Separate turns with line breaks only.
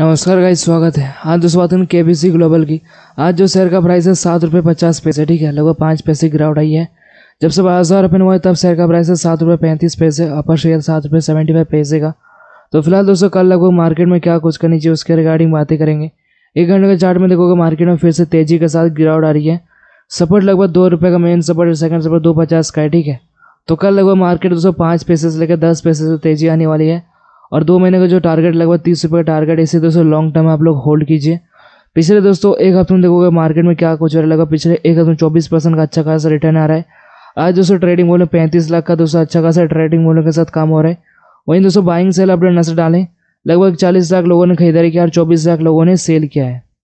नमस्कार गाइस स्वागत है आज दोस्तों बात करें के बी सी ग्लोबल की आज जो शेयर का प्राइस है सात रुपये पचास पैसे ठीक है लगभग पाँच पैसे गिरावट आई है जब से बाजार ओपन हुआ है तब शेयर का प्राइस है सात रुपये पैंतीस पैसे अपर शेयर सात रुपये सेवेंटी फाइव पैसे का तो फिलहाल दोस्तों कल लगभग मार्केट में क्या कुछ करनी चाहिए उसके रिगार्डिंग बातें करेंगे एक घंटे के चार्ट में देखोगे मार्केट में फिर से तेजी के साथ गिरावट आ रही है सपोर्ट लगभग दो रुपये का मेन सपोर्ट सेकंड सपोर्ट दो पचास का है ठीक है तो कल लगभग मार्केट दोस्तों पाँच पैसे से लेकर दस पैसे से तेजी आने वाली है और दो महीने का जो टारगेट लगभग तीस रुपये का टारगेट इसे दोस्तों लॉन्ग टर्म आप लोग होल्ड कीजिए पिछले दोस्तों एक हफ्ते में देखोगे मार्केट में क्या कुछ हो रहा है पिछले एक हफ्ते में चौबीस परसेंट का अच्छा खासा रिटर्न आ रहा है आज दोस्तों ट्रेडिंग बोलो पैंतीस लाख का दोस्तों अच्छा खासा ट्रेडिंग बोलो के साथ काम हो रहा है वहीं दोस्तों बाइंग सेल अपने नजर डालें लगभग चालीस लाख लोगों ने खरीदारी किया और चौबीस लाख लोगों ने सेल किया है